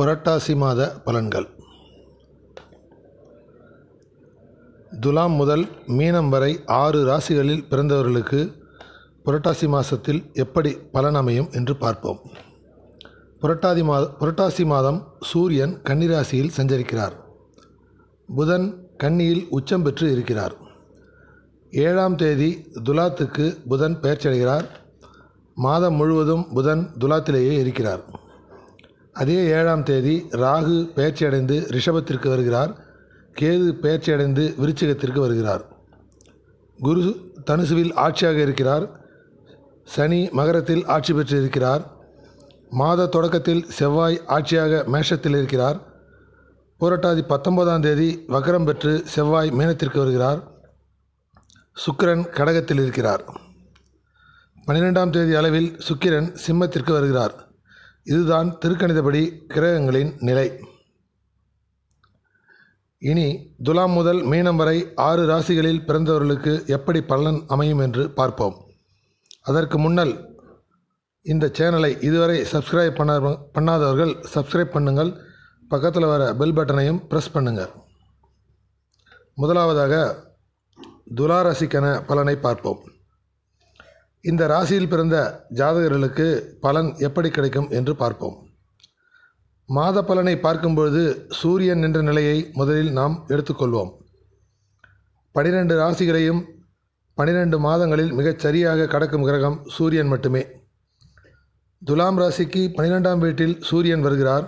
புரட்டாசி மாத பலன்கள் துலாம் முதல் மீனம் வரை ஆறு ராசிகளில் பிறந்தவர்களுக்கு புரட்டாசி மாதத்தில் எப்படி பலன் அமையும் என்று பார்ப்போம் புரட்டாதி மாத புரட்டாசி மாதம் சூரியன் கன்னிராசியில் சஞ்சரிக்கிறார் புதன் கன்னியில் உச்சம் பெற்று இருக்கிறார் ஏழாம் தேதி துலாத்துக்கு புதன் பெயர்ச்சடைகிறார் மாதம் முழுவதும் புதன் துலாத்திலேயே இருக்கிறார் அதே ஏழாம் தேதி ராகு பயிற்சியடைந்து ரிஷபத்திற்கு வருகிறார் கேது பயிற்சியடைந்து விருச்சிகத்திற்கு வருகிறார் குரு தனுசுவில் ஆட்சியாக இருக்கிறார் சனி மகரத்தில் ஆட்சி பெற்று இருக்கிறார் மாத தொடக்கத்தில் செவ்வாய் ஆட்சியாக மேஷத்தில் இருக்கிறார் புரட்டாதி பத்தொன்பதாம் தேதி வக்கரம் பெற்று செவ்வாய் மீனத்திற்கு வருகிறார் சுக்கிரன் கடகத்தில் இருக்கிறார் பன்னிரெண்டாம் தேதி அளவில் சுக்கிரன் சிம்மத்திற்கு வருகிறார் இதுதான் திருக்கணிதப்படி கிரகங்களின் நிலை இனி துலாம் முதல் மீனம் வரை ஆறு ராசிகளில் பிறந்தவர்களுக்கு எப்படி பலன் அமையும் என்று பார்ப்போம் அதற்கு முன்னல் இந்த சேனலை இதுவரை சப்ஸ்கிரைப் பண்ண பண்ணாதவர்கள் சப்ஸ்கிரைப் பண்ணுங்கள் பக்கத்தில் வர பெல் பட்டனையும் ப்ரெஸ் பண்ணுங்கள் முதலாவதாக துலாராசிக்கான பலனை பார்ப்போம் இந்த ராசியில் பிறந்த ஜாதகர்களுக்கு பலன் எப்படி கிடைக்கும் என்று பார்ப்போம் மாத பலனை பார்க்கும்பொழுது சூரியன் என்ற நிலையை முதலில் நாம் எடுத்துக்கொள்வோம் பனிரெண்டு ராசிகளையும் பனிரெண்டு மாதங்களில் மிகச் சரியாக கடக்கும் கிரகம் சூரியன் மட்டுமே துலாம் ராசிக்கு பனிரெண்டாம் வீட்டில் சூரியன் வருகிறார்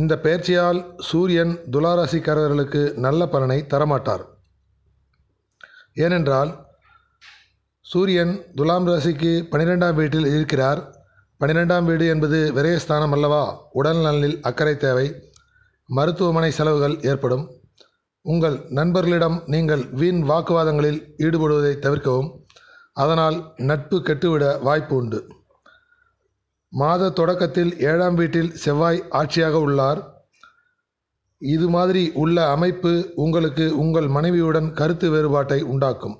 இந்த பயிற்சியால் சூரியன் துலாராசிக்காரர்களுக்கு நல்ல பலனை தரமாட்டார் ஏனென்றால் சூரியன் துலாம் ராசிக்கு பன்னிரெண்டாம் வீட்டில் இருக்கிறார் பன்னிரெண்டாம் வீடு என்பது விரயஸ்தானம் அல்லவா உடல் நலனில் அக்கறை தேவை மருத்துவமனை செலவுகள் ஏற்படும் உங்கள் நண்பர்களிடம் நீங்கள் வீண் வாக்குவாதங்களில் ஈடுபடுவதை தவிர்க்கவும் அதனால் நட்பு கெட்டுவிட வாய்ப்பு உண்டு மாத தொடக்கத்தில் ஏழாம் வீட்டில் செவ்வாய் ஆட்சியாக உள்ளார் இது மாதிரி உள்ள அமைப்பு உங்களுக்கு உங்கள் மனைவியுடன் கருத்து வேறுபாட்டை உண்டாக்கும்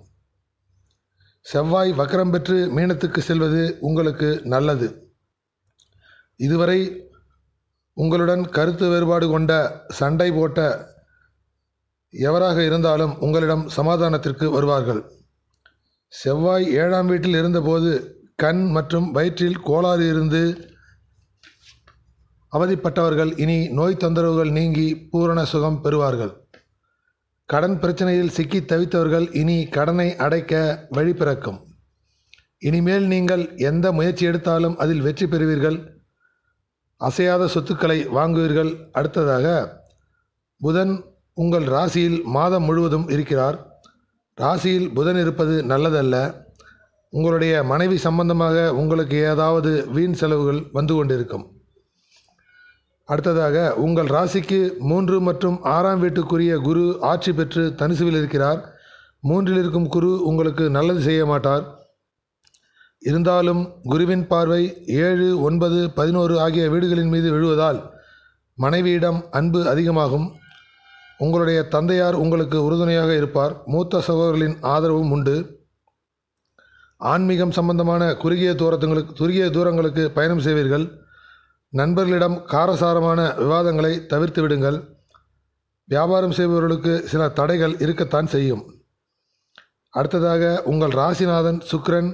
செவ்வாய் வக்கரம் பெற்று மீனத்துக்கு செல்வது உங்களுக்கு நல்லது இதுவரை உங்களுடன் கருத்து வேறுபாடு கொண்ட சண்டை போட்ட எவராக இருந்தாலும் உங்களிடம் சமாதானத்திற்கு வருவார்கள் செவ்வாய் ஏழாம் வீட்டில் இருந்தபோது கண் மற்றும் வயிற்றில் கோளாறு இருந்து அவதிப்பட்டவர்கள் இனி நோய் தொந்தரவுகள் நீங்கி பூரண சுகம் பெறுவார்கள் கடன் பிரச்சனையில் சிக்கி தவித்தவர்கள் இனி கடனை அடைக்க வழி பிறக்கும் இனிமேல் நீங்கள் எந்த முயற்சி எடுத்தாலும் அதில் வெற்றி பெறுவீர்கள் அசையாத சொத்துக்களை வாங்குவீர்கள் அடுத்ததாக புதன் உங்கள் ராசியில் மாதம் முழுவதும் இருக்கிறார் ராசியில் புதன் இருப்பது நல்லதல்ல உங்களுடைய மனைவி சம்பந்தமாக உங்களுக்கு ஏதாவது வீண் செலவுகள் வந்து கொண்டிருக்கும் அடுத்ததாக உங்கள் ராசிக்கு மூன்று மற்றும் ஆறாம் வீட்டுக்குரிய குரு ஆட்சி பெற்று தனுசுவில் இருக்கிறார் மூன்றில் இருக்கும் குரு உங்களுக்கு நல்லது செய்ய மாட்டார் இருந்தாலும் குருவின் பார்வை ஏழு ஒன்பது பதினோரு ஆகிய வீடுகளின் மீது விழுவதால் மனைவியிடம் அன்பு அதிகமாகும் உங்களுடைய தந்தையார் உங்களுக்கு உறுதுணையாக இருப்பார் மூத்த சகோதரர்களின் ஆதரவும் உண்டு ஆன்மீகம் சம்பந்தமான குறுகிய தூரத்துங்களுக்கு குறுகிய தூரங்களுக்கு பயணம் செய்வீர்கள் நண்பர்களிடம் காரசாரமான விவாதங்களை தவிர்த்து விடுங்கள் வியாபாரம் செய்பவர்களுக்கு சில தடைகள் இருக்கத்தான் செய்யும் அடுத்ததாக உங்கள் ராசிநாதன் சுக்ரன்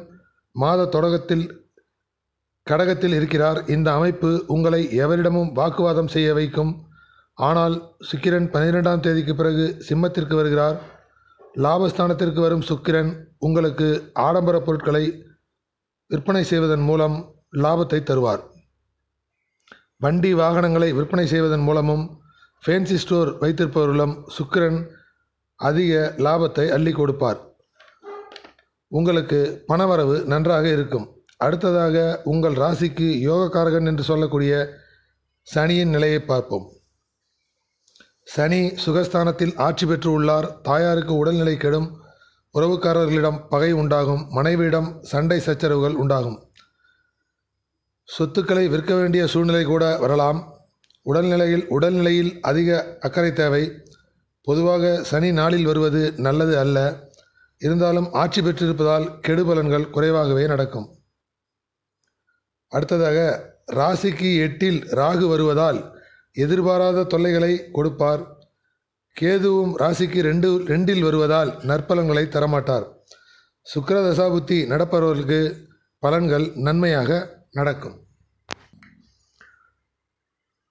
மாத தொடக்கத்தில் கடகத்தில் இருக்கிறார் இந்த அமைப்பு உங்களை எவரிடமும் வாக்குவாதம் செய்ய வைக்கும் ஆனால் சுக்கிரன் பன்னிரெண்டாம் தேதிக்கு பிறகு சிம்மத்திற்கு வருகிறார் லாபஸ்தானத்திற்கு வரும் சுக்கிரன் உங்களுக்கு ஆடம்பர பொருட்களை விற்பனை செய்வதன் மூலம் லாபத்தை தருவார் வண்டி வாகனங்களை விற்பனை செய்வதன் மூலமும் ஃபேன்சி ஸ்டோர் வைத்திருப்பவர்களும் சுக்கிரன் அதிக லாபத்தை அள்ளி கொடுப்பார் உங்களுக்கு பணவரவு நன்றாக இருக்கும் அடுத்ததாக உங்கள் ராசிக்கு யோகக்காரகன் என்று சொல்லக்கூடிய சனியின் நிலையை பார்ப்போம் சனி சுகஸ்தானத்தில் ஆட்சி பெற்று உள்ளார் தாயாருக்கு உடல்நிலை கெடும் உறவுக்காரர்களிடம் பகை உண்டாகும் மனைவியிடம் சண்டை சச்சரவுகள் உண்டாகும் சொத்துக்களை விற்க வேண்டிய சூழ்நிலை கூட வரலாம் உடல்நிலையில் உடல்நிலையில் அதிக அக்கறை தேவை பொதுவாக சனி நாளில் வருவது நல்லது அல்ல இருந்தாலும் ஆட்சி பெற்றிருப்பதால் கெடுபலன்கள் குறைவாகவே நடக்கும் அடுத்ததாக ராசிக்கு எட்டில் ராகு வருவதால் எதிர்பாராத தொல்லைகளை கொடுப்பார் கேதுவும் ராசிக்கு ரெண்டு ரெண்டில் வருவதால் நற்பலன்களை தரமாட்டார் சுக்கர தசாபுத்தி நடப்பவர்களுக்கு பலன்கள் நன்மையாக நடக்கும்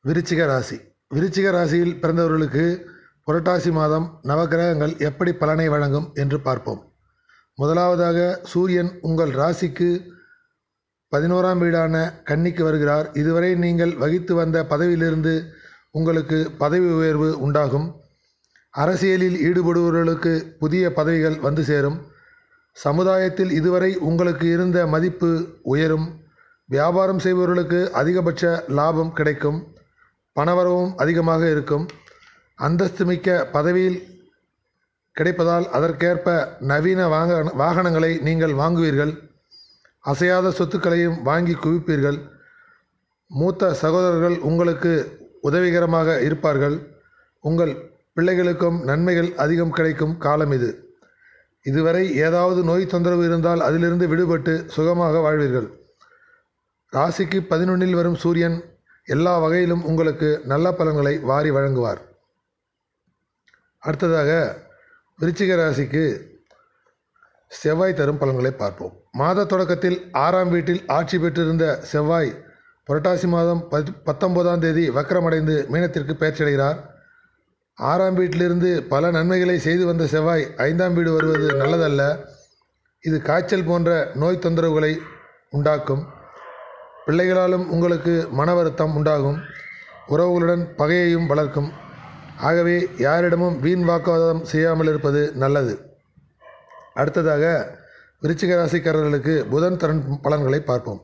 விருச்சிக ராசி விருச்சிக ராசியில் பிறந்தவர்களுக்கு புரட்டாசி மாதம் நவகிரகங்கள் எப்படி பலனை வழங்கும் என்று பார்ப்போம் முதலாவதாக சூரியன் உங்கள் ராசிக்கு பதினோராம் வீடான கன்னிக்கு வருகிறார் இதுவரை நீங்கள் வகித்து வந்த பதவியிலிருந்து உங்களுக்கு பதவி உயர்வு உண்டாகும் அரசியலில் ஈடுபடுபவர்களுக்கு புதிய பதவிகள் வந்து சேரும் சமுதாயத்தில் இதுவரை உங்களுக்கு இருந்த மதிப்பு உயரும் வியாபாரம் செய்பவர்களுக்கு அதிகபட்ச லாபம் கிடைக்கும் பணவரவும் அதிகமாக இருக்கும் அந்தஸ்து மிக்க பதவியில் கிடைப்பதால் அதற்கேற்ப நவீன வாங்க வாகனங்களை நீங்கள் வாங்குவீர்கள் அசையாத சொத்துக்களையும் வாங்கி குவிப்பீர்கள் மூத்த சகோதரர்கள் உங்களுக்கு உதவிகரமாக இருப்பார்கள் உங்கள் பிள்ளைகளுக்கும் நன்மைகள் அதிகம் கிடைக்கும் காலம் இது இதுவரை ஏதாவது நோய் தொந்தரவு இருந்தால் அதிலிருந்து விடுபட்டு சுகமாக வாழ்வீர்கள் ராசிக்கு பதினொன்றில் வரும் சூரியன் எல்லா வகையிலும் உங்களுக்கு நல்ல பலன்களை வாரி வழங்குவார் அடுத்ததாக விருச்சிக ராசிக்கு செவ்வாய் தரும் பலன்களை பார்ப்போம் மாத தொடக்கத்தில் ஆறாம் வீட்டில் ஆட்சி பெற்றிருந்த செவ்வாய் புரட்டாசி மாதம் பத் பத்தொம்போதாம் தேதி வக்கரமடைந்து மீனத்திற்கு பேச்சடைகிறார் ஆறாம் வீட்டிலிருந்து பல நன்மைகளை செய்து வந்த செவ்வாய் ஐந்தாம் வீடு வருவது நல்லதல்ல இது காய்ச்சல் போன்ற நோய் தொந்தரவுகளை உண்டாக்கும் பிள்ளைகளாலும் உங்களுக்கு மன வருத்தம் உண்டாகும் உறவுகளுடன் பகையையும் வளர்க்கும் ஆகவே யாரிடமும் வீண் வாக்குவாதம் செய்யாமல் இருப்பது நல்லது அடுத்ததாக விருச்சிக ராசிக்காரர்களுக்கு புதன் தரன் பலன்களை பார்ப்போம்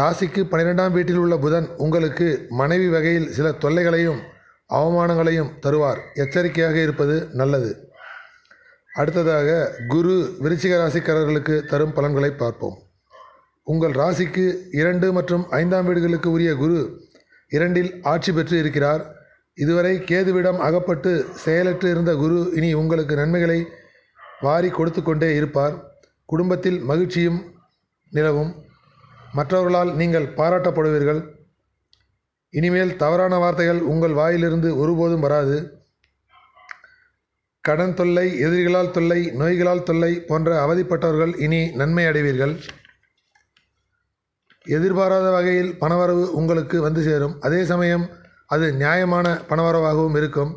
ராசிக்கு பன்னிரெண்டாம் வீட்டில் உள்ள புதன் உங்களுக்கு மனைவி வகையில் சில தொல்லைகளையும் அவமானங்களையும் தருவார் எச்சரிக்கையாக இருப்பது நல்லது அடுத்ததாக குரு விருச்சிக ராசிக்காரர்களுக்கு தரும் பலன்களை பார்ப்போம் உங்கள் ராசிக்கு இரண்டு மற்றும் ஐந்தாம் வீடுகளுக்கு உரிய குரு இரண்டில் ஆட்சி பெற்று இருக்கிறார் இதுவரை கேதுவிடம் அகப்பட்டு செயலற்று இருந்த குரு இனி உங்களுக்கு நன்மைகளை வாரி கொடுத்து கொண்டே இருப்பார் குடும்பத்தில் மகிழ்ச்சியும் நிலவும் மற்றவர்களால் நீங்கள் பாராட்டப்படுவீர்கள் இனிமேல் தவறான வார்த்தைகள் உங்கள் வாயிலிருந்து ஒருபோதும் வராது கடன் தொல்லை எதிரிகளால் தொல்லை நோய்களால் தொல்லை போன்ற அவதிப்பட்டவர்கள் இனி நன்மை அடைவீர்கள் எதிர்பாராத வகையில் பணவரவு உங்களுக்கு வந்து சேரும் அதே சமயம் அது நியாயமான பணவரவாகவும் இருக்கும்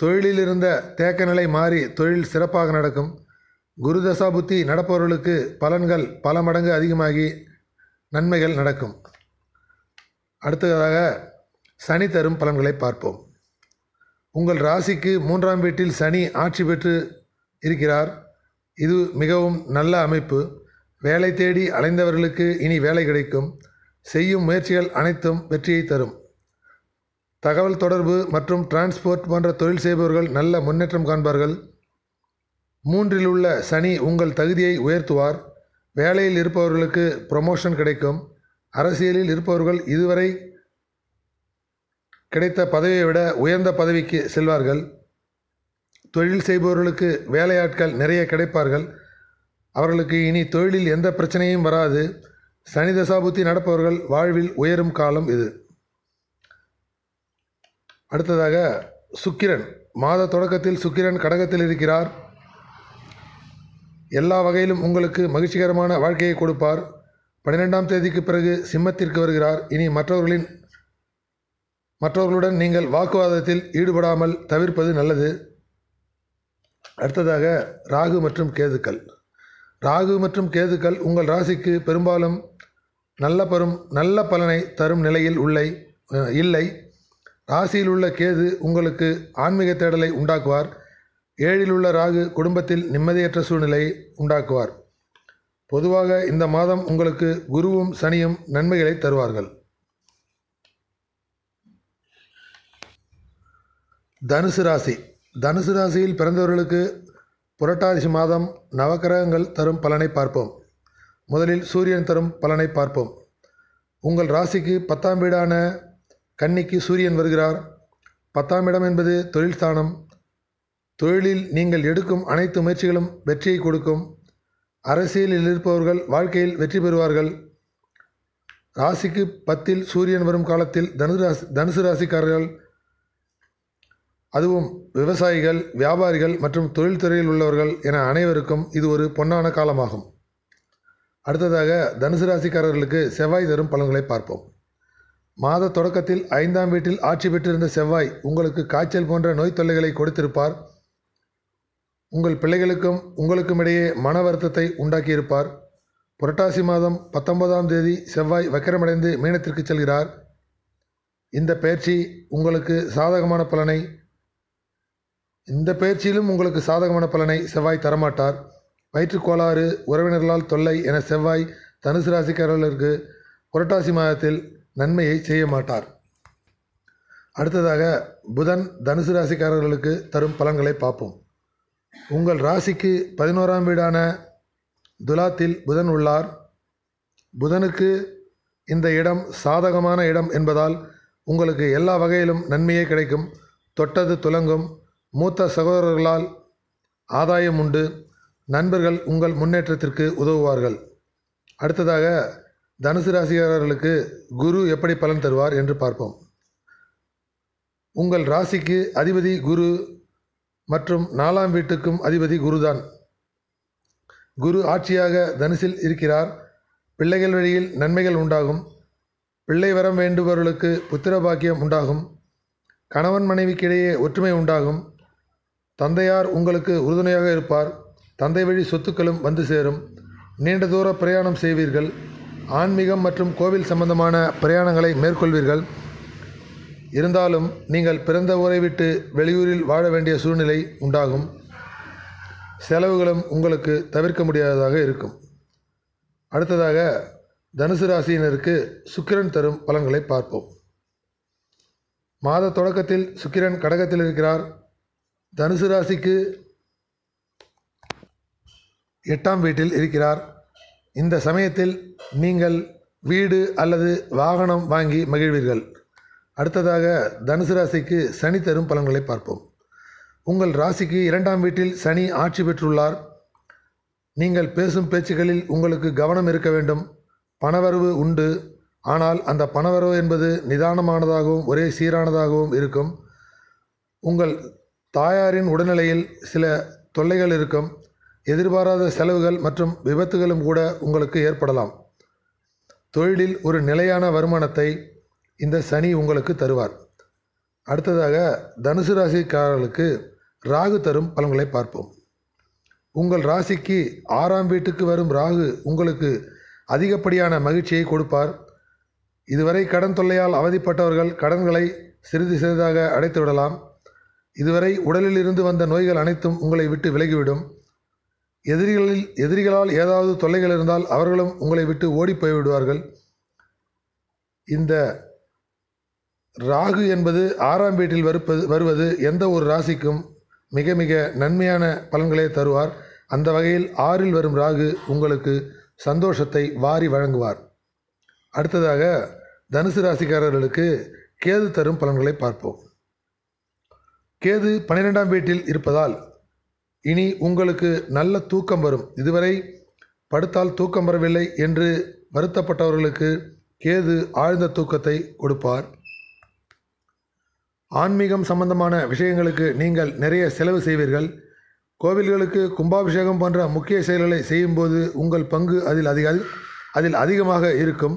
தொழிலில் இருந்த தேக்க நிலை மாறி தொழில் சிறப்பாக நடக்கும் குரு புத்தி நடப்பவர்களுக்கு பலன்கள் பல மடங்கு அதிகமாகி நன்மைகள் நடக்கும் அடுத்ததாக சனி தரும் பலன்களை பார்ப்போம் உங்கள் ராசிக்கு மூன்றாம் வீட்டில் சனி ஆட்சி பெற்று இருக்கிறார் இது மிகவும் நல்ல அமைப்பு வேலை தேடி அலைந்தவர்களுக்கு இனி வேலை கிடைக்கும் செய்யும் முயற்சிகள் அனைத்தும் வெற்றியை தரும் தகவல் தொடர்பு மற்றும் டிரான்ஸ்போர்ட் போன்ற தொழில் செய்பவர்கள் நல்ல முன்னேற்றம் காண்பார்கள் மூன்றில் உள்ள சனி உங்கள் தகுதியை உயர்த்துவார் வேலையில் இருப்பவர்களுக்கு ப்ரொமோஷன் கிடைக்கும் அரசியலில் இருப்பவர்கள் இதுவரை கிடைத்த பதவியை விட உயர்ந்த பதவிக்கு செல்வார்கள் தொழில் செய்பவர்களுக்கு வேலையாட்கள் நிறைய கிடைப்பார்கள் அவர்களுக்கு இனி தொழிலில் எந்த பிரச்சனையும் வராது சனி தசாபுத்தி நடப்பவர்கள் வாழ்வில் உயரும் காலம் இது அடுத்ததாக சுக்கிரன் மாத தொடக்கத்தில் சுக்கிரன் கடகத்தில் இருக்கிறார் எல்லா வகையிலும் உங்களுக்கு மகிழ்ச்சிகரமான வாழ்க்கையை கொடுப்பார் பன்னிரெண்டாம் தேதிக்கு பிறகு சிம்மத்திற்கு வருகிறார் இனி மற்றவர்களின் மற்றவர்களுடன் நீங்கள் வாக்குவாதத்தில் ஈடுபடாமல் தவிர்ப்பது நல்லது அடுத்ததாக ராகு மற்றும் கேதுக்கள் ராகு மற்றும் கேதுக்கள் உங்கள் ராசிக்கு பெரும்பாலும் நல்ல பெரும் நல்ல பலனை தரும் நிலையில் உள்ள இல்லை ராசியில் உள்ள கேது உங்களுக்கு ஆன்மீக தேடலை உண்டாக்குவார் ஏழில் உள்ள ராகு குடும்பத்தில் நிம்மதியற்ற சூழ்நிலையை உண்டாக்குவார் பொதுவாக இந்த மாதம் உங்களுக்கு குருவும் சனியும் நன்மைகளை தருவார்கள் தனுசு ராசி தனுசு ராசியில் பிறந்தவர்களுக்கு புரட்டாசி மாதம் நவகிரகங்கள் தரும் பலனை பார்ப்போம் முதலில் சூரியன் தரும் பலனை பார்ப்போம் உங்கள் ராசிக்கு பத்தாம் வீடான கன்னிக்கு சூரியன் வருகிறார் பத்தாம் இடம் என்பது தொழில் ஸ்தானம் தொழிலில் நீங்கள் எடுக்கும் அனைத்து முயற்சிகளும் வெற்றியை கொடுக்கும் அரசியலில் இருப்பவர்கள் வாழ்க்கையில் வெற்றி பெறுவார்கள் ராசிக்கு பத்தில் சூரியன் வரும் காலத்தில் தனுசு ராசி தனுசு ராசிக்காரர்கள் அதுவும் விவசாயிகள் வியாபாரிகள் மற்றும் தொழில்துறையில் உள்ளவர்கள் என அனைவருக்கும் இது ஒரு பொன்னான காலமாகும் அடுத்ததாக தனுசு ராசிக்காரர்களுக்கு செவ்வாய் தரும் பலன்களை பார்ப்போம் மாத தொடக்கத்தில் ஐந்தாம் வீட்டில் ஆட்சி பெற்றிருந்த செவ்வாய் உங்களுக்கு காய்ச்சல் போன்ற நோய் தொல்லைகளை கொடுத்திருப்பார் உங்கள் பிள்ளைகளுக்கும் உங்களுக்கும் இடையே மன வருத்தத்தை உண்டாக்கியிருப்பார் புரட்டாசி மாதம் பத்தொன்பதாம் தேதி செவ்வாய் வக்கரமடைந்து மீனத்திற்கு செல்கிறார் இந்த பயிற்சி உங்களுக்கு சாதகமான பலனை இந்த பயிற்சியிலும் உங்களுக்கு சாதகமான பலனை செவ்வாய் தரமாட்டார் வயிற்றுக்கோளாறு உறவினர்களால் தொல்லை என செவ்வாய் தனுசு ராசிக்காரர்களுக்கு புரட்டாசி மாதத்தில் நன்மையை செய்ய மாட்டார் அடுத்ததாக புதன் தனுசு ராசிக்காரர்களுக்கு தரும் பலன்களை பார்ப்போம் உங்கள் ராசிக்கு பதினோராம் வீடான துலாத்தில் புதன் உள்ளார் புதனுக்கு இந்த இடம் சாதகமான இடம் என்பதால் உங்களுக்கு எல்லா வகையிலும் நன்மையே கிடைக்கும் தொட்டது துலங்கும் மூத்த சகோதரர்களால் ஆதாயம் உண்டு நண்பர்கள் உங்கள் முன்னேற்றத்திற்கு உதவுவார்கள் அடுத்ததாக தனுசு ராசிக்காரர்களுக்கு குரு எப்படி பலன் தருவார் என்று பார்ப்போம் உங்கள் ராசிக்கு அதிபதி குரு மற்றும் நாலாம் வீட்டுக்கும் அதிபதி குருதான் குரு ஆட்சியாக தனுசில் இருக்கிறார் பிள்ளைகள் வழியில் நன்மைகள் உண்டாகும் பிள்ளை வரம் வேண்டுபவர்களுக்கு புத்திர பாக்கியம் உண்டாகும் கணவன் மனைவிக்கிடையே ஒற்றுமை உண்டாகும் தந்தையார் உங்களுக்கு உறுதுணையாக இருப்பார் தந்தை வழி சொத்துக்களும் வந்து சேரும் நீண்ட தூர பிரயாணம் செய்வீர்கள் ஆன்மீகம் மற்றும் கோவில் சம்பந்தமான பிரயாணங்களை மேற்கொள்வீர்கள் இருந்தாலும் நீங்கள் பிறந்த ஊரை விட்டு வெளியூரில் வாழ வேண்டிய சூழ்நிலை உண்டாகும் செலவுகளும் உங்களுக்கு தவிர்க்க முடியாததாக இருக்கும் அடுத்ததாக தனுசு ராசியினருக்கு சுக்கிரன் தரும் பலன்களை பார்ப்போம் மாத தொடக்கத்தில் சுக்கிரன் கடகத்தில் இருக்கிறார் தனுசு ராசிக்கு எட்டாம் வீட்டில் இருக்கிறார் இந்த சமயத்தில் நீங்கள் வீடு அல்லது வாகனம் வாங்கி மகிழ்வீர்கள் அடுத்ததாக தனுசு ராசிக்கு சனி தரும் பலன்களை பார்ப்போம் உங்கள் ராசிக்கு இரண்டாம் வீட்டில் சனி ஆட்சி பெற்றுள்ளார் நீங்கள் பேசும் பேச்சுகளில் உங்களுக்கு கவனம் இருக்க வேண்டும் பணவரவு உண்டு ஆனால் அந்த பணவரவு என்பது நிதானமானதாகவும் ஒரே சீரானதாகவும் இருக்கும் உங்கள் தாயாரின் உடல்நிலையில் சில தொல்லைகள் இருக்கும் எதிர்பாராத செலவுகள் மற்றும் விபத்துகளும் கூட உங்களுக்கு ஏற்படலாம் தொழிலில் ஒரு நிலையான வருமானத்தை இந்த சனி உங்களுக்கு தருவார் அடுத்ததாக தனுசு ராசிக்காரர்களுக்கு ராகு தரும் பலன்களை பார்ப்போம் உங்கள் ராசிக்கு ஆறாம் வீட்டுக்கு வரும் ராகு உங்களுக்கு அதிகப்படியான மகிழ்ச்சியை கொடுப்பார் இதுவரை கடன் தொல்லையால் அவதிப்பட்டவர்கள் கடன்களை சிறிது சிறிதாக அடைத்து விடலாம் இதுவரை உடலில் இருந்து வந்த நோய்கள் அனைத்தும் உங்களை விட்டு விலகிவிடும் எதிரிகளில் எதிரிகளால் ஏதாவது தொல்லைகள் இருந்தால் அவர்களும் உங்களை விட்டு ஓடி போய்விடுவார்கள் இந்த ராகு என்பது ஆறாம் வீட்டில் வருப்பது வருவது எந்த ஒரு ராசிக்கும் மிக மிக நன்மையான பலன்களை தருவார் அந்த வகையில் ஆறில் வரும் ராகு உங்களுக்கு சந்தோஷத்தை வாரி வழங்குவார் அடுத்ததாக தனுசு ராசிக்காரர்களுக்கு கேது தரும் பலன்களை பார்ப்போம் கேது பன்னிரெண்டாம் வீட்டில் இருப்பதால் இனி உங்களுக்கு நல்ல தூக்கம் வரும் இதுவரை படுத்தால் தூக்கம் வரவில்லை என்று வருத்தப்பட்டவர்களுக்கு கேது ஆழ்ந்த தூக்கத்தை கொடுப்பார் ஆன்மீகம் சம்பந்தமான விஷயங்களுக்கு நீங்கள் நிறைய செலவு செய்வீர்கள் கோவில்களுக்கு கும்பாபிஷேகம் போன்ற முக்கிய செயல்களை செய்யும்போது உங்கள் பங்கு அதில் அதிக அதில் அதிகமாக இருக்கும்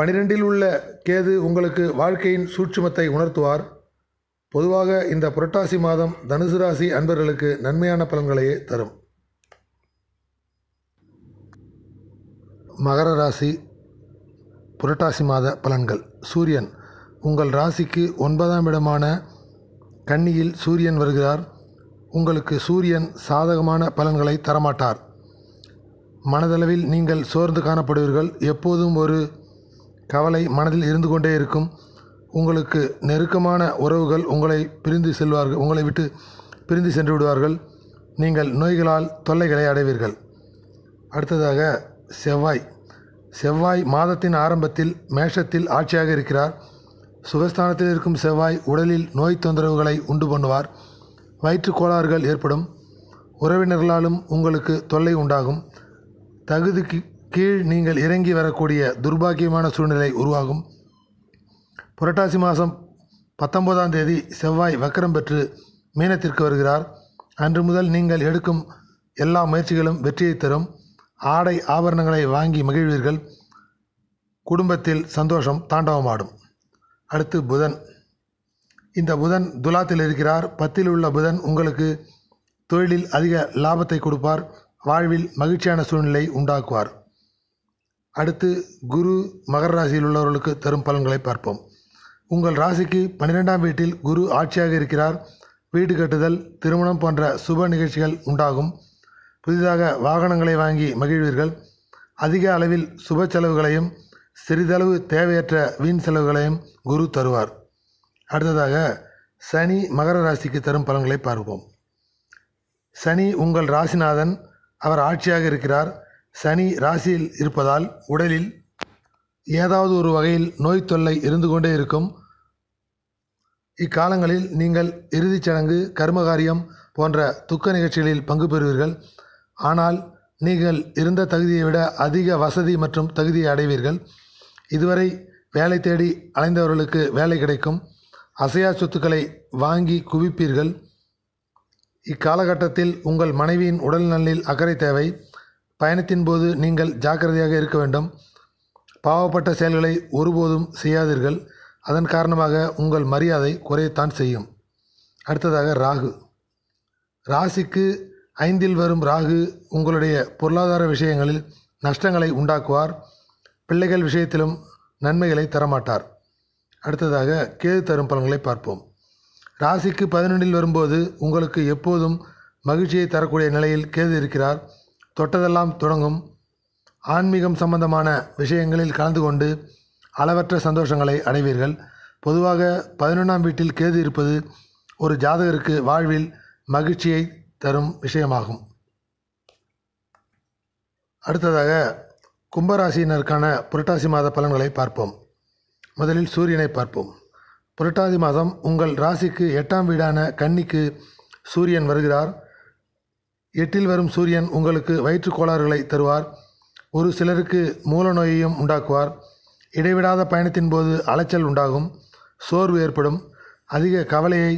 பனிரெண்டில் உள்ள கேது உங்களுக்கு வாழ்க்கையின் சூட்சுமத்தை உணர்த்துவார் பொதுவாக இந்த புரட்டாசி மாதம் தனுசு ராசி அன்பர்களுக்கு நன்மையான பலன்களையே தரும் மகர ராசி புரட்டாசி மாத பலன்கள் சூரியன் உங்கள் ராசிக்கு ஒன்பதாம் இடமான கன்னியில் சூரியன் வருகிறார் உங்களுக்கு சூரியன் சாதகமான பலன்களை தரமாட்டார் மனதளவில் நீங்கள் சோர்ந்து காணப்படுவீர்கள் எப்போதும் ஒரு கவலை மனதில் இருந்து கொண்டே இருக்கும் உங்களுக்கு நெருக்கமான உறவுகள் உங்களை பிரிந்து செல்வார்கள் உங்களை விட்டு பிரிந்து சென்று விடுவார்கள் நீங்கள் நோய்களால் தொல்லைகளை அடைவீர்கள் அடுத்ததாக செவ்வாய் செவ்வாய் மாதத்தின் ஆரம்பத்தில் மேஷத்தில் ஆட்சியாக இருக்கிறார் சுகஸ்தானத்தில் இருக்கும் செவ்வாய் உடலில் நோய் தொந்தரவுகளை உண்டு பண்ணுவார் வயிற்று கோளாறுகள் ஏற்படும் உறவினர்களாலும் உங்களுக்கு தொல்லை உண்டாகும் தகுதிக்கு கீழ் நீங்கள் இறங்கி வரக்கூடிய துர்பாக்கியமான சூழ்நிலை உருவாகும் புரட்டாசி மாதம் பத்தொன்பதாம் தேதி செவ்வாய் வக்கரம் பெற்று மீனத்திற்கு வருகிறார் அன்று முதல் நீங்கள் எடுக்கும் எல்லா முயற்சிகளும் வெற்றியை தரும் ஆடை ஆபரணங்களை வாங்கி மகிழ்வீர்கள் குடும்பத்தில் சந்தோஷம் தாண்டவமாடும் அடுத்து புதன் இந்த புதன் துலாத்தில் இருக்கிறார் பத்தில் உள்ள புதன் உங்களுக்கு தொழிலில் அதிக லாபத்தை கொடுப்பார் வாழ்வில் மகிழ்ச்சியான சூழ்நிலை உண்டாக்குவார் அடுத்து குரு மகர ராசியில் உள்ளவர்களுக்கு தரும் பலன்களை பார்ப்போம் உங்கள் ராசிக்கு பன்னிரெண்டாம் வீட்டில் குரு ஆட்சியாக இருக்கிறார் வீடு கட்டுதல் திருமணம் போன்ற சுப நிகழ்ச்சிகள் உண்டாகும் புதிதாக வாகனங்களை வாங்கி மகிழ்வீர்கள் அதிக அளவில் சுப செலவுகளையும் சிறிதளவு தேவையற்ற வீண் செலவுகளையும் குரு தருவார் அடுத்ததாக சனி மகர ராசிக்கு தரும் பலன்களை பார்ப்போம் சனி உங்கள் ராசிநாதன் அவர் ஆட்சியாக இருக்கிறார் சனி ராசியில் இருப்பதால் உடலில் ஏதாவது ஒரு வகையில் நோய் தொல்லை இருந்து கொண்டே இருக்கும் இக்காலங்களில் நீங்கள் இறுதிச் சடங்கு கர்மகாரியம் போன்ற துக்க நிகழ்ச்சிகளில் பங்கு பெறுவீர்கள் ஆனால் நீங்கள் இருந்த தகுதியை விட அதிக வசதி மற்றும் தகுதியை அடைவீர்கள் இதுவரை வேலை தேடி அலைந்தவர்களுக்கு வேலை கிடைக்கும் அசையா சொத்துக்களை வாங்கி குவிப்பீர்கள் இக்காலகட்டத்தில் உங்கள் மனைவியின் உடல் நலில் அக்கறை தேவை பயணத்தின் போது நீங்கள் ஜாக்கிரதையாக இருக்க வேண்டும் பாவப்பட்ட செயல்களை ஒருபோதும் செய்யாதீர்கள் அதன் காரணமாக உங்கள் மரியாதை குறையத்தான் செய்யும் அடுத்ததாக ராகு ராசிக்கு ஐந்தில் வரும் ராகு உங்களுடைய பொருளாதார விஷயங்களில் நஷ்டங்களை உண்டாக்குவார் பிள்ளைகள் விஷயத்திலும் நன்மைகளை தரமாட்டார் அடுத்ததாக கேது தரும் பலன்களை பார்ப்போம் ராசிக்கு பதினொன்றில் வரும்போது உங்களுக்கு எப்போதும் மகிழ்ச்சியை தரக்கூடிய நிலையில் கேது இருக்கிறார் தொட்டதெல்லாம் தொடங்கும் ஆன்மீகம் சம்பந்தமான விஷயங்களில் கலந்து கொண்டு அளவற்ற சந்தோஷங்களை அடைவீர்கள் பொதுவாக பதினொன்றாம் வீட்டில் கேது இருப்பது ஒரு ஜாதகருக்கு வாழ்வில் மகிழ்ச்சியை தரும் விஷயமாகும் அடுத்ததாக கும்பராசியினருக்கான புரட்டாசி மாத பலன்களை பார்ப்போம் முதலில் சூரியனை பார்ப்போம் புரட்டாசி மாதம் உங்கள் ராசிக்கு எட்டாம் வீடான கன்னிக்கு சூரியன் வருகிறார் எட்டில் வரும் சூரியன் உங்களுக்கு வயிற்றுக் கோளாறுகளை தருவார் ஒரு சிலருக்கு மூல நோயையும் உண்டாக்குவார் இடைவிடாத பயணத்தின் போது அலைச்சல் உண்டாகும் சோர்வு ஏற்படும் அதிக கவலையை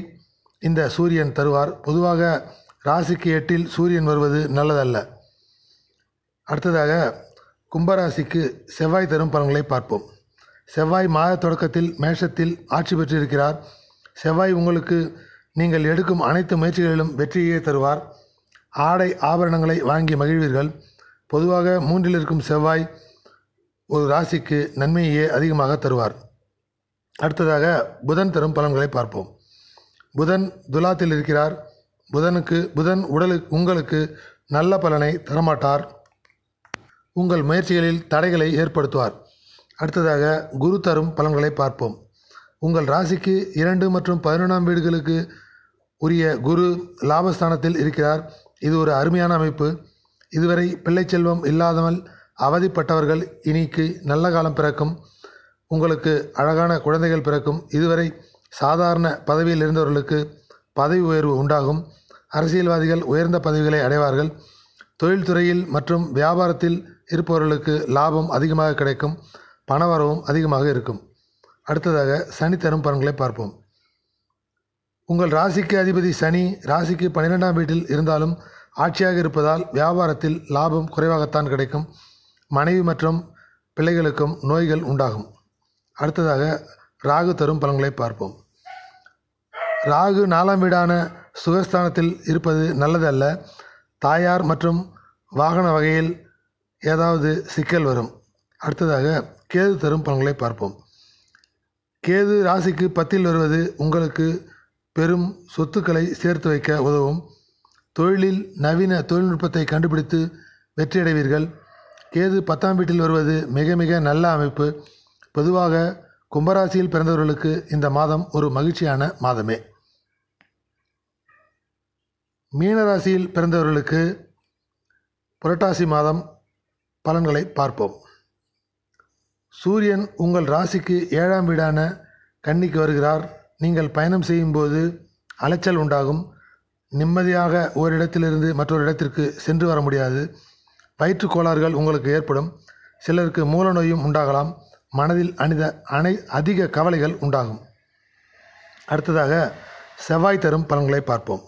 இந்த சூரியன் தருவார் பொதுவாக ராசிக்கு எட்டில் சூரியன் வருவது நல்லதல்ல அடுத்ததாக கும்பராசிக்கு செவ்வாய் தரும் பலன்களை பார்ப்போம் செவ்வாய் மாத தொடக்கத்தில் மேஷத்தில் ஆட்சி பெற்றிருக்கிறார் செவ்வாய் உங்களுக்கு நீங்கள் எடுக்கும் அனைத்து முயற்சிகளிலும் வெற்றியே தருவார் ஆடை ஆபரணங்களை வாங்கி மகிழ்வீர்கள் பொதுவாக மூன்றில் இருக்கும் செவ்வாய் ஒரு ராசிக்கு நன்மையே அதிகமாக தருவார் அடுத்ததாக புதன் தரும் பலன்களை பார்ப்போம் புதன் துலாத்தில் இருக்கிறார் புதனுக்கு புதன் உடலுக்கு உங்களுக்கு நல்ல பலனை தரமாட்டார் உங்கள் முயற்சிகளில் தடைகளை ஏற்படுத்துவார் அடுத்ததாக குரு தரும் பலன்களை பார்ப்போம் உங்கள் ராசிக்கு இரண்டு மற்றும் பதினொன்றாம் வீடுகளுக்கு உரிய குரு லாபஸ்தானத்தில் இருக்கிறார் இது ஒரு அருமையான அமைப்பு இதுவரை பிள்ளை செல்வம் இல்லாதவள் அவதிப்பட்டவர்கள் இனிக்கு நல்ல காலம் பிறக்கும் உங்களுக்கு அழகான குழந்தைகள் பிறக்கும் இதுவரை சாதாரண பதவியில் இருந்தவர்களுக்கு பதவி உயர்வு உண்டாகும் அரசியல்வாதிகள் உயர்ந்த பதவிகளை அடைவார்கள் தொழில்துறையில் மற்றும் வியாபாரத்தில் இருப்பவர்களுக்கு லாபம் அதிகமாக கிடைக்கும் பணவரவும் அதிகமாக இருக்கும் அடுத்ததாக சனி தரும் பலன்களை பார்ப்போம் உங்கள் ராசிக்கு அதிபதி சனி ராசிக்கு பன்னிரெண்டாம் வீட்டில் இருந்தாலும் ஆட்சியாக இருப்பதால் வியாபாரத்தில் லாபம் குறைவாகத்தான் கிடைக்கும் மனைவி மற்றும் பிள்ளைகளுக்கும் நோய்கள் உண்டாகும் அடுத்ததாக ராகு தரும் பலன்களை பார்ப்போம் ராகு நாலாம் வீடான சுகஸ்தானத்தில் இருப்பது நல்லதல்ல தாயார் மற்றும் வாகன வகையில் ஏதாவது சிக்கல் வரும் அடுத்ததாக கேது தரும் பலன்களை பார்ப்போம் கேது ராசிக்கு பத்தில் வருவது உங்களுக்கு பெரும் சொத்துக்களை சேர்த்து வைக்க உதவும் தொழிலில் நவீன தொழில்நுட்பத்தை கண்டுபிடித்து வெற்றியடைவீர்கள் கேது பத்தாம் வீட்டில் வருவது மிக மிக நல்ல அமைப்பு பொதுவாக கும்பராசியில் பிறந்தவர்களுக்கு இந்த மாதம் ஒரு மகிழ்ச்சியான மாதமே மீனராசியில் பிறந்தவர்களுக்கு புரட்டாசி மாதம் பலன்களை பார்ப்போம் சூரியன் உங்கள் ராசிக்கு ஏழாம் வீடான கன்னிக்கு வருகிறார் நீங்கள் பயணம் செய்யும்போது அலைச்சல் உண்டாகும் நிம்மதியாக ஓரிடத்திலிருந்து மற்றொரு இடத்திற்கு சென்று வர முடியாது வயிற்று கோளாறுகள் உங்களுக்கு ஏற்படும் சிலருக்கு மூல நோயும் உண்டாகலாம் மனதில் அனித அனை அதிக கவலைகள் உண்டாகும் அடுத்ததாக செவ்வாய் தரும் பலன்களை பார்ப்போம்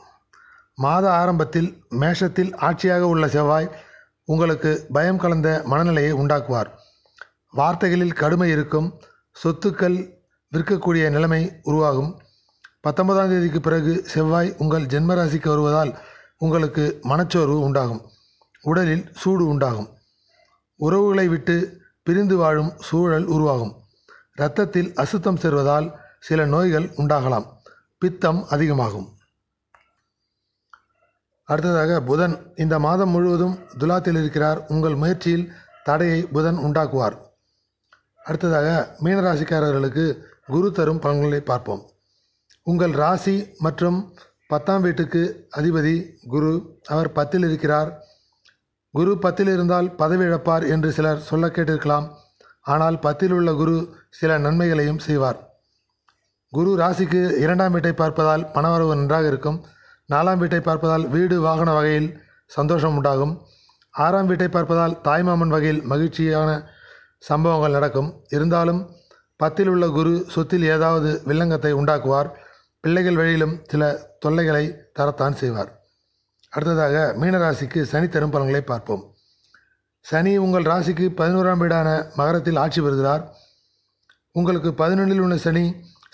மாத ஆரம்பத்தில் மேஷத்தில் ஆட்சியாக உள்ள செவ்வாய் உங்களுக்கு பயம் கலந்த மனநிலையை உண்டாக்குவார் வார்த்தைகளில் கடுமை இருக்கும் சொத்துக்கள் விற்கக்கூடிய நிலைமை உருவாகும் பத்தொன்பதாம் தேதிக்கு பிறகு செவ்வாய் உங்கள் ஜென்மராசிக்கு வருவதால் உங்களுக்கு மனச்சோர்வு உண்டாகும் உடலில் சூடு உண்டாகும் உறவுகளை விட்டு பிரிந்து வாழும் சூழல் உருவாகும் இரத்தத்தில் அசுத்தம் சேர்வதால் சில நோய்கள் உண்டாகலாம் பித்தம் அதிகமாகும் அடுத்ததாக புதன் இந்த மாதம் முழுவதும் துலாத்தில் இருக்கிறார் உங்கள் முயற்சியில் தடையை புதன் உண்டாக்குவார் அடுத்ததாக மீனராசிக்காரர்களுக்கு குரு தரும் பலன்களை பார்ப்போம் உங்கள் ராசி மற்றும் பத்தாம் வீட்டுக்கு அதிபதி குரு அவர் பத்தில் இருக்கிறார் குரு பத்தில் இருந்தால் பதவி இழப்பார் என்று சிலர் சொல்ல கேட்டிருக்கலாம் ஆனால் பத்தில் உள்ள குரு சில நன்மைகளையும் செய்வார் குரு ராசிக்கு இரண்டாம் வீட்டை பார்ப்பதால் பணவரவு நன்றாக இருக்கும் நாலாம் வீட்டை பார்ப்பதால் வீடு வாகன வகையில் சந்தோஷம் உண்டாகும் ஆறாம் வீட்டை பார்ப்பதால் தாய்மாமன் வகையில் மகிழ்ச்சியான சம்பவங்கள் நடக்கும் இருந்தாலும் பத்தில் உள்ள குரு சொத்தில் ஏதாவது வில்லங்கத்தை உண்டாக்குவார் பிள்ளைகள் வழியிலும் சில தொல்லைகளை தரத்தான் செய்வார் அடுத்ததாக மீனராசிக்கு சனி தரும் பலன்களை பார்ப்போம் சனி உங்கள் ராசிக்கு பதினோராம் வீடான மகரத்தில் ஆட்சி பெறுகிறார் உங்களுக்கு பதினொன்றில் உள்ள சனி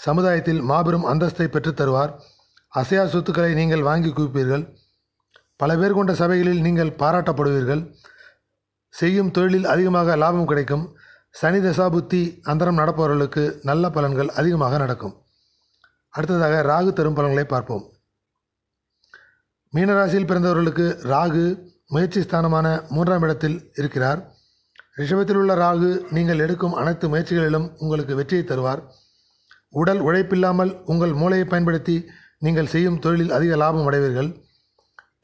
சமுதாயத்தில் மாபெரும் அந்தஸ்தை பெற்றுத் தருவார் அசையா சொத்துக்களை நீங்கள் வாங்கி குவிப்பீர்கள் பல பேர் கொண்ட சபைகளில் நீங்கள் பாராட்டப்படுவீர்கள் செய்யும் தொழிலில் அதிகமாக லாபம் கிடைக்கும் சனி தசாபுத்தி அந்தரம் நடப்பவர்களுக்கு நல்ல பலன்கள் அதிகமாக நடக்கும் அடுத்ததாக ராகு தரும் பலன்களை பார்ப்போம் மீனராசியில் பிறந்தவர்களுக்கு ராகு முயற்சி ஸ்தானமான மூன்றாம் இடத்தில் இருக்கிறார் ரிஷபத்தில் உள்ள ராகு நீங்கள் எடுக்கும் அனைத்து முயற்சிகளிலும் உங்களுக்கு வெற்றியை தருவார் உடல் உழைப்பில்லாமல் உங்கள் மூளையை பயன்படுத்தி நீங்கள் செய்யும் தொழிலில் அதிக லாபம் அடைவீர்கள்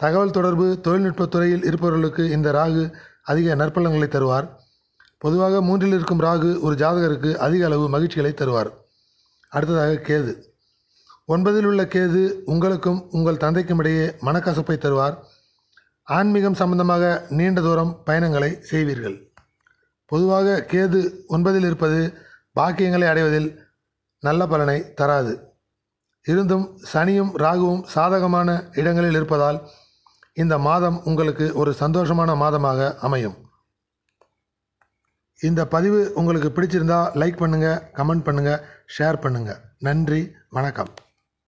தகவல் தொடர்பு தொழில்நுட்பத் துறையில் இருப்பவர்களுக்கு இந்த ராகு அதிக நற்பலன்களை தருவார் பொதுவாக மூன்றில் இருக்கும் ராகு ஒரு ஜாதகருக்கு அதிக அளவு மகிழ்ச்சிகளை தருவார் அடுத்ததாக கேது ஒன்பதில் உள்ள கேது உங்களுக்கும் உங்கள் தந்தைக்கும் இடையே மனக்கசப்பை தருவார் ஆன்மீகம் சம்பந்தமாக நீண்ட தூரம் பயணங்களை செய்வீர்கள் பொதுவாக கேது ஒன்பதில் இருப்பது பாக்கியங்களை அடைவதில் நல்ல பலனை தராது இருந்தும் சனியும் ராகுவும் சாதகமான இடங்களில் இருப்பதால் இந்த மாதம் உங்களுக்கு ஒரு சந்தோஷமான மாதமாக அமையும் இந்த பதிவு உங்களுக்கு பிடிச்சிருந்தால் லைக் பண்ணுங்கள் கமெண்ட் பண்ணுங்கள் ஷேர் பண்ணுங்கள் நன்றி வணக்கம்